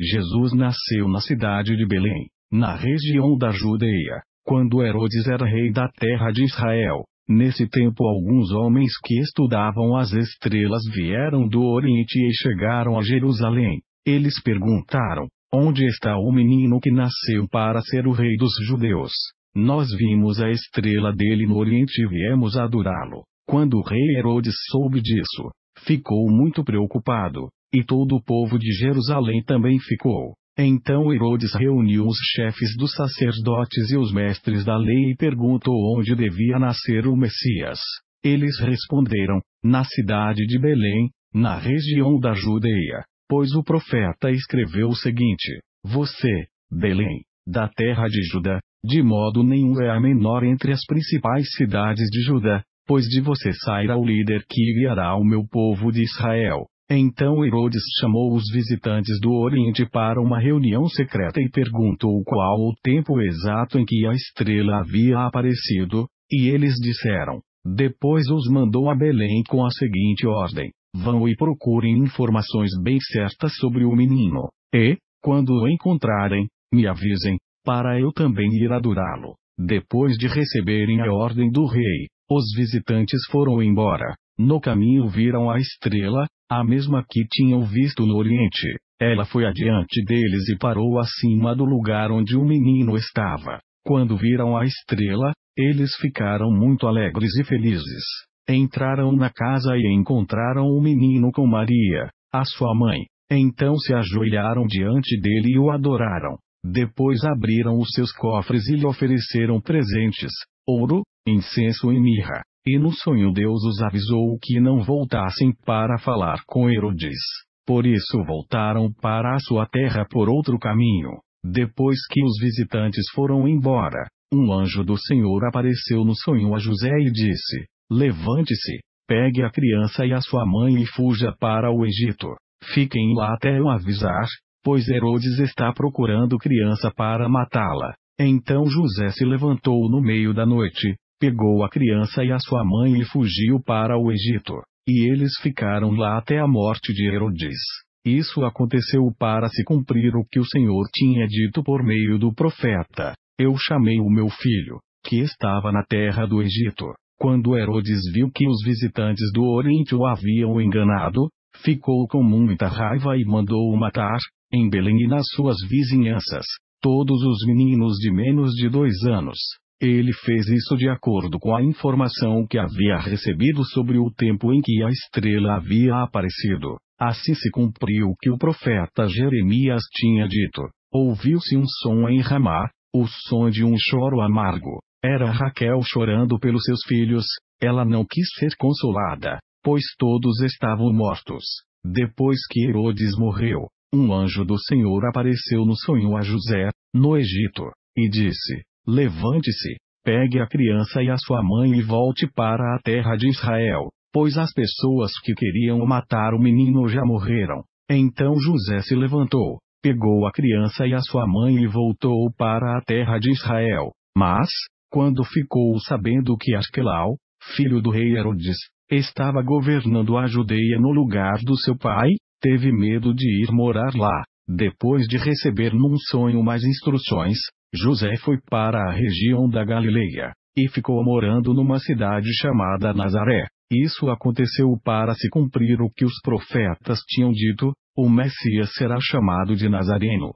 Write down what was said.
Jesus nasceu na cidade de Belém, na região da Judeia, quando Herodes era rei da terra de Israel. Nesse tempo, alguns homens que estudavam as estrelas vieram do Oriente e chegaram a Jerusalém. Eles perguntaram: Onde está o menino que nasceu para ser o rei dos judeus? Nós vimos a estrela dele no Oriente e viemos adorá-lo. Quando o rei Herodes soube disso, ficou muito preocupado. E todo o povo de Jerusalém também ficou. Então Herodes reuniu os chefes dos sacerdotes e os mestres da lei e perguntou onde devia nascer o Messias. Eles responderam: Na cidade de Belém, na região da Judeia, pois o profeta escreveu o seguinte: Você, Belém, da terra de Judá, de modo nenhum é a menor entre as principais cidades de Judá, pois de você sairá o líder que guiará o meu povo de Israel. Então Herodes chamou os visitantes do Oriente para uma reunião secreta e perguntou qual o tempo exato em que a estrela havia aparecido, e eles disseram. Depois os mandou a Belém com a seguinte ordem: vão e procurem informações bem certas sobre o menino, e, quando o encontrarem, me avisem, para eu também ir adorá-lo. Depois de receberem a ordem do rei, os visitantes foram embora. No caminho viram a estrela, a mesma que tinham visto no Oriente. Ela foi adiante deles e parou acima do lugar onde o menino estava. Quando viram a estrela, eles ficaram muito alegres e felizes. Entraram na casa e encontraram o menino com Maria, a sua mãe. Então se ajoelharam diante dele e o adoraram. Depois abriram os seus cofres e lhe ofereceram presentes: ouro, incenso e mirra. E no sonho Deus os avisou que não voltassem para falar com Herodes. Por isso voltaram para a sua terra por outro caminho. Depois que os visitantes foram embora, um anjo do Senhor apareceu no sonho a José e disse: Levante-se, pegue a criança e a sua mãe e fuja para o Egito. Fiquem lá até eu avisar, pois Herodes está procurando criança para matá-la. Então José se levantou no meio da noite, pegou a criança e a sua mãe e fugiu para o Egito. E eles ficaram lá até a morte de Herodes. Isso aconteceu para se cumprir o que o Senhor tinha dito por meio do profeta. Eu chamei o meu filho, que estava na terra do Egito. Quando Herodes viu que os visitantes do Oriente o haviam enganado, ficou com muita raiva e mandou o matar, em Belém e nas suas vizinhanças, todos os meninos de menos de dois anos, ele fez isso de acordo com a informação que havia recebido sobre o tempo em que a estrela havia aparecido. Assim se cumpriu o que o profeta Jeremias tinha dito. Ouviu-se um som em Ramá, o som de um choro amargo. Era Raquel chorando pelos seus filhos, ela não quis ser consolada, pois todos estavam mortos. Depois que Herodes morreu, um anjo do Senhor apareceu no sonho a José, no Egito, e disse: Levante-se, pegue a criança e a sua mãe e volte para a terra de Israel, pois as pessoas que queriam matar o menino já morreram. Então José se levantou, pegou a criança e a sua mãe e voltou para a terra de Israel. Mas, quando ficou sabendo que Asquelau, filho do rei Herodes, estava governando a Judeia no lugar do seu pai, teve medo de ir morar lá. Depois de receber num sonho mais instruções, José foi para a região da Galileia, e ficou morando numa cidade chamada Nazaré. Isso aconteceu para se cumprir o que os profetas tinham dito: o Messias será chamado de Nazareno.